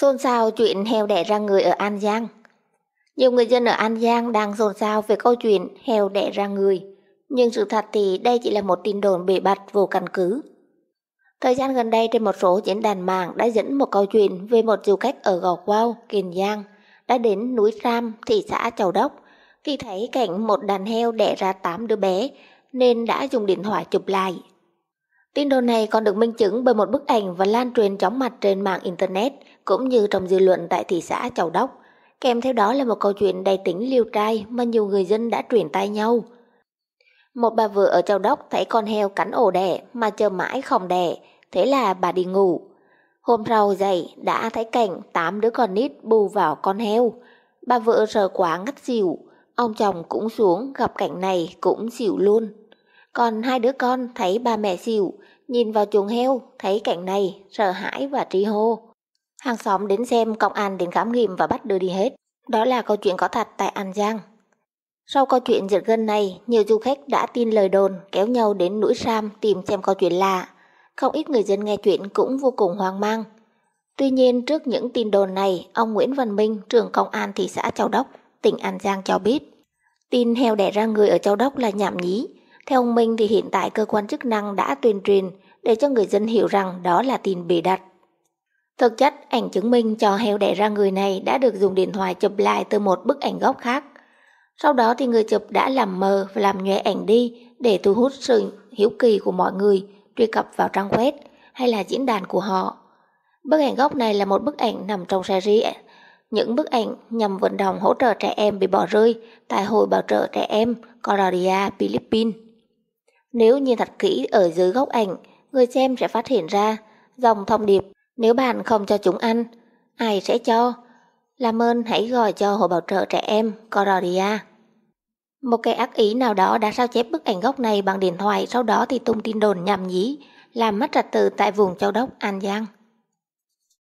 Xôn xao chuyện heo đẻ ra người ở An Giang. Nhiều người dân ở An Giang đang xôn xao về câu chuyện heo đẻ ra người, nhưng sự thật thì đây chỉ là một tin đồn bề bạt vô căn cứ. Thời gian gần đây trên một số diễn đàn mạng đã dẫn một câu chuyện về một du khách ở Gò Quao, Kiên Giang, đã đến núi Ram, thị xã Châu Đốc, khi thấy cảnh một đàn heo đẻ ra 8 đứa bé nên đã dùng điện thoại chụp lại Tin đồn này còn được minh chứng bởi một bức ảnh và lan truyền chóng mặt trên mạng Internet cũng như trong dư luận tại thị xã Châu Đốc. Kèm theo đó là một câu chuyện đầy tính liêu trai mà nhiều người dân đã truyền tai nhau. Một bà vợ ở Châu Đốc thấy con heo cắn ổ đẻ mà chờ mãi không đẻ, thế là bà đi ngủ. Hôm sau dậy đã thấy cảnh tám đứa con nít bù vào con heo. Bà vợ sợ quá ngất xỉu, ông chồng cũng xuống gặp cảnh này cũng xỉu luôn. Còn hai đứa con thấy ba mẹ xỉu, nhìn vào chuồng heo, thấy cảnh này, sợ hãi và tri hô. Hàng xóm đến xem công an đến khám nghiệm và bắt đưa đi hết. Đó là câu chuyện có thật tại An Giang. Sau câu chuyện giật gân này, nhiều du khách đã tin lời đồn kéo nhau đến núi Sam tìm xem câu chuyện lạ. Không ít người dân nghe chuyện cũng vô cùng hoang mang. Tuy nhiên trước những tin đồn này, ông Nguyễn Văn Minh, trưởng công an thị xã Châu Đốc, tỉnh An Giang cho biết. Tin heo đẻ ra người ở Châu Đốc là nhảm nhí, theo ông Minh thì hiện tại cơ quan chức năng đã tuyên truyền để cho người dân hiểu rằng đó là tin bị đặt. Thực chất, ảnh chứng minh cho heo đẻ ra người này đã được dùng điện thoại chụp lại từ một bức ảnh góc khác. Sau đó thì người chụp đã làm mờ và làm nhòe ảnh đi để thu hút sự hiếu kỳ của mọi người truy cập vào trang web hay là diễn đàn của họ. Bức ảnh gốc này là một bức ảnh nằm trong series những bức ảnh nhằm vận động hỗ trợ trẻ em bị bỏ rơi tại Hội Bảo trợ Trẻ Em Cordia, Philippines. Nếu nhìn thật kỹ ở dưới góc ảnh, người xem sẽ phát hiện ra dòng thông điệp nếu bạn không cho chúng ăn, ai sẽ cho? Làm ơn hãy gọi cho Hội Bảo trợ Trẻ Em Cororia. Một cái ác ý nào đó đã sao chép bức ảnh gốc này bằng điện thoại sau đó thì tung tin đồn nhảm nhí, làm mất trật tự tại vùng châu đốc An Giang.